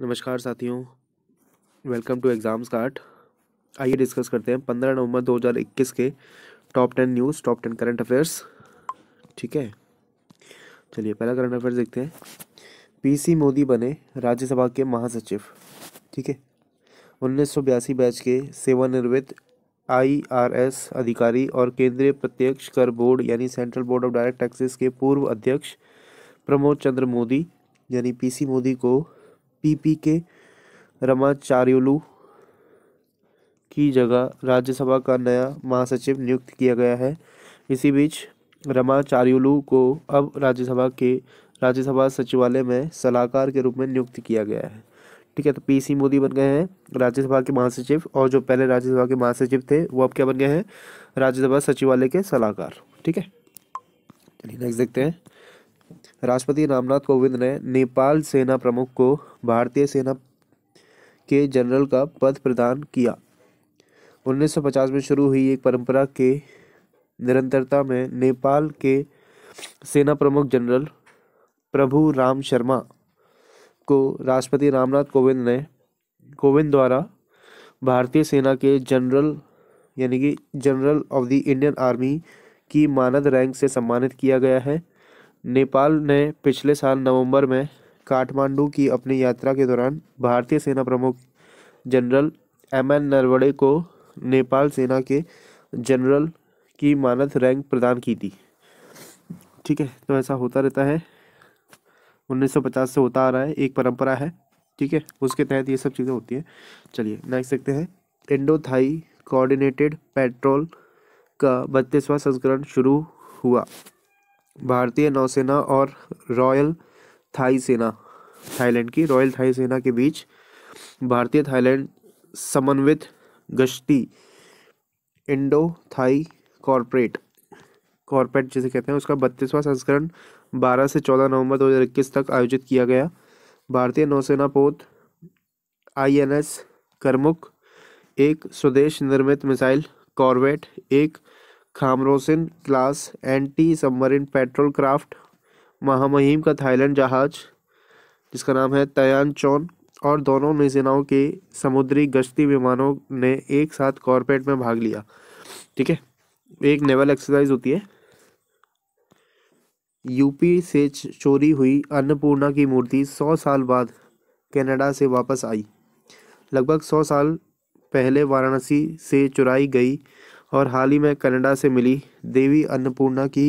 नमस्कार साथियों welcome to exams card आइए डिस्कस करते हैं पंद्रह नवंबर 2021 के top ten news top ten current affairs ठीक है चलिए पहला करंट अफेयर्स देखते हैं पीसी मोदी बने राज्यसभा के महासचिव ठीक है उन्नीस बैच के आर आईआरएस अधिकारी और केंद्रीय प्रत्यक्ष कर बोर्ड यानी central board of direct taxes के पूर्व अध्यक्ष प्रमोद चंद्र मोदी यानी पीसी मोदी को पी पी के रमाचार्युलु की जगह राज्यसभा का नया महासचिव नियुक्त किया गया है इसी बीच रमाचार्योलू को अब राज्यसभा के राज्यसभा सचिवालय में सलाहकार के रूप में नियुक्त किया गया है ठीक है तो पी सी मोदी बन गए हैं राज्यसभा के महासचिव और जो पहले राज्यसभा के महासचिव थे वो अब क्या बन गए हैं राज्यसभा सचिवालय के सलाहकार ठीक है चलिए नेक्स्ट देखते हैं राष्ट्रपति रामनाथ कोविंद ने नेपाल सेना प्रमुख को भारतीय सेना के जनरल का पद प्रदान किया 1950 में शुरू हुई एक परंपरा के निरंतरता में नेपाल के सेना प्रमुख जनरल प्रभु राम शर्मा को राष्ट्रपति रामनाथ कोविंद ने कोविंद द्वारा भारतीय सेना के जनरल यानी कि general of the Indian army की मानद रैंक से सम्मानित किया गया है नेपाल ने पिछले साल नवंबर में काठमांडू की अपनी यात्रा के दौरान भारतीय सेना प्रमुख जनरल एम एन नरवड़े को नेपाल सेना के जनरल की मानद रैंक प्रदान की थी ठीक है तो ऐसा होता रहता है 1950 से होता आ रहा है एक परंपरा है ठीक है उसके तहत ये सब चीज़ें होती हैं चलिए नेक्स्ट देखते हैं इंडो थाई कोऑर्डिनेटेड पेट्रोल का बत्तीसवां संस्करण शुरू हुआ भारतीय नौसेना और रॉयल थाई सेना थाईलैंड की रॉयल थाई सेना के बीच भारतीय थाईलैंड समन्वित गश्ती इंडो थाई कॉरपोरेट कॉरपोरेट जिसे कहते हैं उसका बत्तीसवां संस्करण 12 से 14 नवंबर 2021 तक आयोजित किया गया भारतीय नौसेना पोत आईएनएस करमुक एक स्वदेश निर्मित मिसाइल कॉर्वेट एक Khamronsin class anti submarine patrol craft महामहिम का थाईलैंड जहाज जिसका नाम है तयान चौन और दोनों नौसेनाओं के समुद्री गश्ती विमानों ने एक साथ कॉरपेट में भाग लिया ठीक है एक नेवल एक्सरसाइज होती है यूपी से चोरी हुई अन्नपूर्णा की मूर्ति सौ साल बाद कनाडा से वापस आई लगभग सौ साल पहले वाराणसी से चुराई गई और हाल ही में कनाडा से मिली देवी अन्नपूर्णा की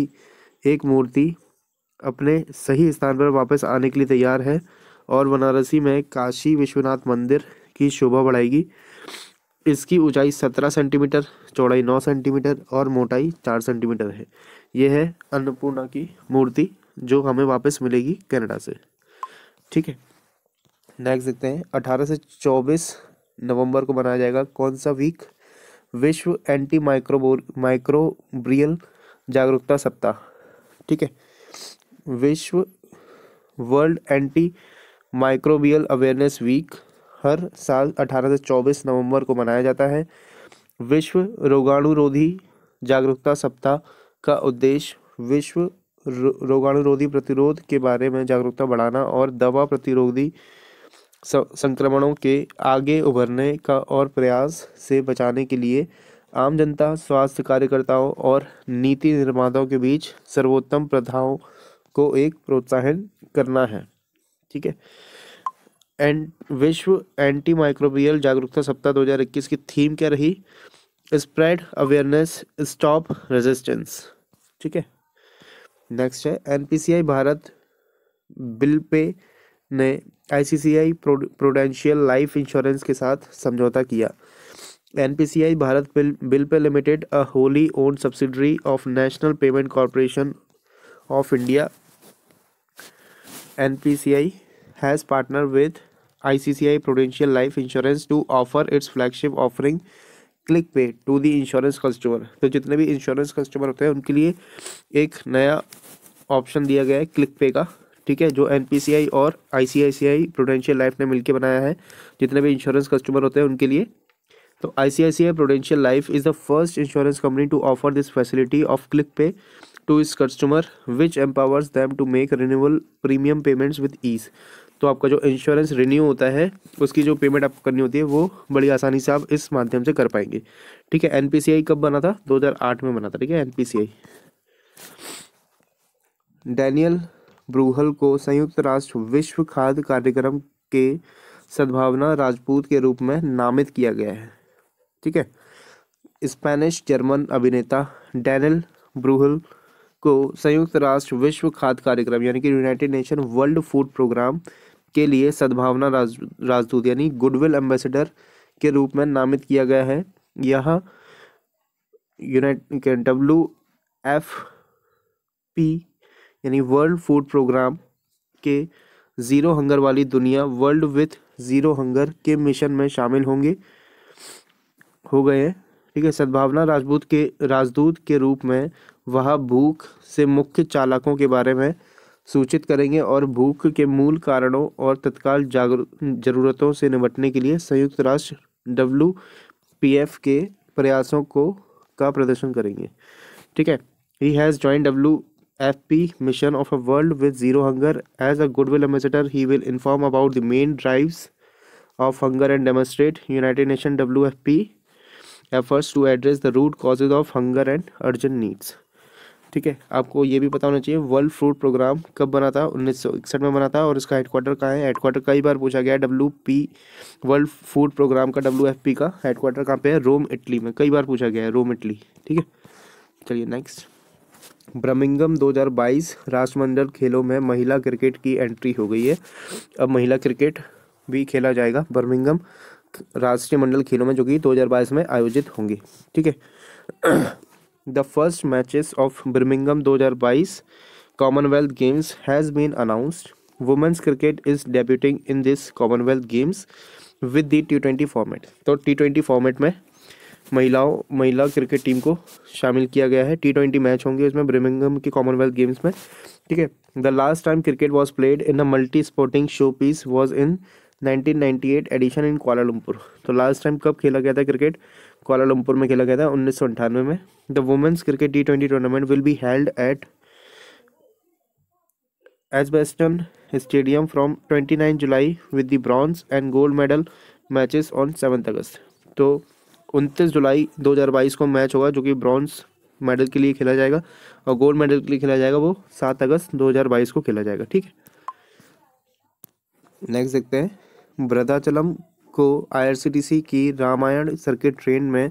एक मूर्ति अपने सही स्थान पर वापस आने के लिए तैयार है और वनारसी में काशी विश्वनाथ मंदिर की शोभा बढ़ाएगी इसकी ऊंचाई सत्रह सेंटीमीटर चौड़ाई नौ सेंटीमीटर और मोटाई चार सेंटीमीटर है यह है अन्नपूर्णा की मूर्ति जो हमें वापस मिलेगी कनाडा से ठीक है नेक्स्ट देखते हैं अठारह से चौबीस नवंबर को मनाया जाएगा कौन सा वीक विश्व एंटी माइक्रोबो माइक्रोब्रियल जागरूकता सप्ताह ठीक है विश्व world antimicrobial awareness week हर साल 18 से 24 नवंबर को मनाया जाता है विश्व रोगाणुरोधी जागरूकता सप्ताह का उद्देश्य विश्व रोगाणुरोधी प्रतिरोध के बारे में जागरूकता बढ़ाना और दवा प्रतिरोधी संक्रमणों के आगे उभरने का और प्रयास से बचाने के लिए आम जनता स्वास्थ्य कार्यकर्ताओं और नीति निर्माताओं के बीच सर्वोत्तम प्रथाओं को एक प्रोत्साहन करना है ठीक है एंड विश्व एंटी माइक्रोबियल जागरूकता सप्ताह 2021 की थीम क्या रही स्प्रेड अवेयरनेस स्टॉप रेजिस्टेंस ठीक है नेक्स्ट है एनपीसीआई भारत बिल पे ने आईसीसीआई प्रोडेंशियल लाइफ इंश्योरेंस के साथ समझौता किया NPCI Bharat bill bill pay limited a wholly owned subsidiary of national payment corporation of India NPCI has partner with ICCI prudential life insurance to offer its flagship offering click pay to the insurance customer तो जितने भी insurance customer होते हैं उनके लिए एक नया option दिया गया है क्लिक पे का ठीक है जो एन और आई सी प्रोडेंशियल लाइफ ने मिलकर बनाया है जितने भी इंश्योरेंस कस्टमर होते हैं उनके लिए तो I C I I C Prudential Life is the first insurance company to offer this facility of click pay to its customer which empowers them to make renewal premium payments with ease तो आपका जो insurance renew होता है उसकी जो payment आपको करनी होती है वो बड़ी आसानी से आप इस माध्यम से कर पाएंगे ठीक है एन पी सी आई कब बना था दो हज़ार आठ में बना था ठीक है N P C I Daniel Bruhl को संयुक्त राष्ट्र विश्व खाद्य कार्यक्रम के सद्भावना राजपूत के रूप में नामित किया गया है ठीक है स्पेनिश जर्मन अभिनेता डैनल ब्रूहल को संयुक्त राष्ट्र विश्व खाद्य कार्यक्रम यानी कि United Nation World Food Programme के लिए सद्भावना राज राजदूत यानी गुडविल एम्बेसडर के रूप में नामित किया गया है यह यूनाइट डब्ल्यू एफ पी यानी वर्ल्ड फूड प्रोग्राम के ज़ीरो हंगर वाली दुनिया वर्ल्ड विथ ज़ीरो हंगर के मिशन में शामिल होंगे हो गए हैं ठीक है सद्भावना राजपूत के राजदूत के रूप में वह भूख से मुख्य चालकों के बारे में सूचित करेंगे और भूख के मूल कारणों और तत्काल जरूरतों से निपटने के लिए संयुक्त राष्ट्र डब्ल्यू पी एफ के प्रयासों को का प्रदर्शन करेंगे ठीक है he has join W F P mission of a world with zero hunger as a goodwill ambassador he will inform about the main drives of hunger and demonstrate United Nation W F P efforts to address the root causes of hunger and urgent needs ठीक है आपको ये भी पता होना चाहिए world Food programme कब बना था उन्नीस सौ इकसठ में बना था और इसका हेडक्वार्टर कहाँ है हेडक्वार्टर कई बार पूछा गया है W P World Food Programme का डब्ल्यू एफ पी का हेडक्वार्टर कहाँ पर है रोम इटली में कई बार पूछा गया है रोम इटली ठीक है चलिए नेक्स्ट ब्रमिंगम 2022 राष्ट्रमंडल खेलों में महिला क्रिकेट की एंट्री हो गई है अब महिला क्रिकेट भी खेला जाएगा बर्मिंगम राष्ट्रीय मंडल खेलों में जो कि 2022 में आयोजित होंगी ठीक है the first matches of Birmingham 2022 Commonwealth Games has been announced women's cricket is debuting in this Commonwealth Games with the T twenty format तो टी ट्वेंटी फॉर्मेट में महिलाओं महिला क्रिकेट टीम को शामिल किया गया है टी ट्वेंटी मैच होंगे उसमें ब्रिमिंगम के कॉमनवेल्थ गेम्स में ठीक है the last time cricket was played in the multi sporting showpiece was in 1998 edition in Kuala Lumpur तो लास्ट टाइम कब खेला गया था क्रिकेट क्वालालंपुर में खेला गया था उन्नीस सौ अंठानवे में the women's cricket T twenty tournament will be held at edge Edgbaston stadium from twenty nine July with the bronze and gold medal matches on seven August तो उनतीस जुलाई 2022 को मैच होगा जो कि ब्रॉन्ज मेडल के लिए खेला जाएगा और गोल्ड मेडल के लिए खेला जाएगा वो सात अगस्त 2022 को खेला जाएगा ठीक है नेक्स्ट देखते हैं ब्रदाचलम को आईआरसीटीसी की रामायण सर्किट ट्रेन में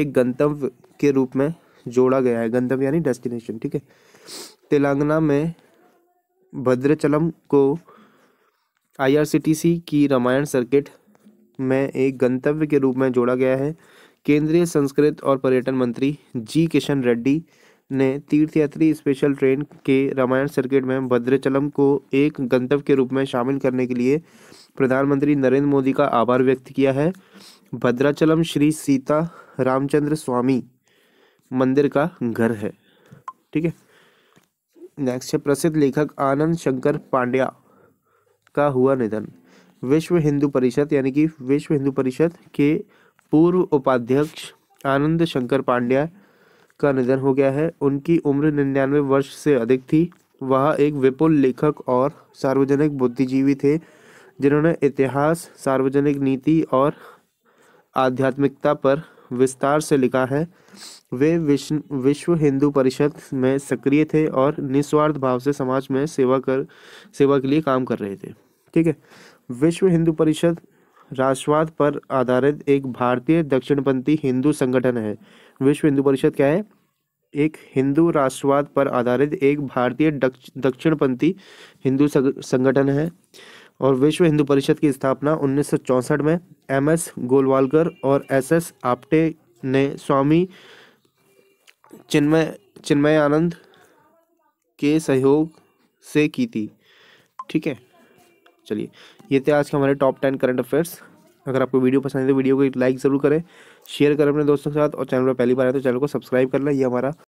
एक गंतव्य के रूप में जोड़ा गया है गंतव्य यानी डेस्टिनेशन ठीक है तेलंगाना में भद्रचलम को आईआरसीटीसी की रामायण सर्किट में एक गंतव्य के रूप में जोड़ा गया है केंद्रीय संस्कृत और पर्यटन मंत्री जी किशन रेड्डी ने तीर्थयात्री स्पेशल ट्रेन के रामायण सर्किट में भद्रचलम को एक गंतव्य के रूप में शामिल करने के लिए प्रधानमंत्री नरेंद्र मोदी का आभार व्यक्त किया है भद्राचलम श्री सीता रामचंद्र स्वामी मंदिर का घर है ठीक है नेक्स्ट है प्रसिद्ध लेखक आनंद शंकर पांड्या का हुआ निधन विश्व हिंदू परिषद यानी कि विश्व हिंदू परिषद के पूर्व उपाध्यक्ष आनंद शंकर पांड्या का निधन हो गया है उनकी उम्र निन्यानवे वर्ष से अधिक थी वह एक विपुल लेखक और सार्वजनिक बुद्धिजीवी थे जिन्होंने इतिहास सार्वजनिक नीति और आध्यात्मिकता पर विस्तार से लिखा है वे विश्व हिंदू परिषद में सक्रिय थे और निस्वार्थ भाव से समाज में सेवा कर सेवा के लिए काम कर रहे थे ठीक है विश्व हिंदू परिषद राष्ट्रवाद पर आधारित एक भारतीय दक्षिणपंथी हिंदू संगठन है विश्व हिंदू परिषद क्या है एक हिंदू राष्ट्रवाद पर आधारित एक भारतीय दक्षिणपंथी हिंदू संगठन है और विश्व हिंदू परिषद की स्थापना उन्नीस में एम एस गोलवालकर और एस एस आप्टे ने स्वामी चिन्मय चिन्मय आनंद के सहयोग से की थी ठीक है चलिए ये थे आज के हमारे टॉप टेन करंट अफेयर्स अगर आपको वीडियो पसंद है तो वीडियो को लाइक ज़रूर करें शेयर करें अपने दोस्तों के साथ और चैनल पर पहली बार आए तो चैनल को सब्सक्राइब कर लें ये हमारा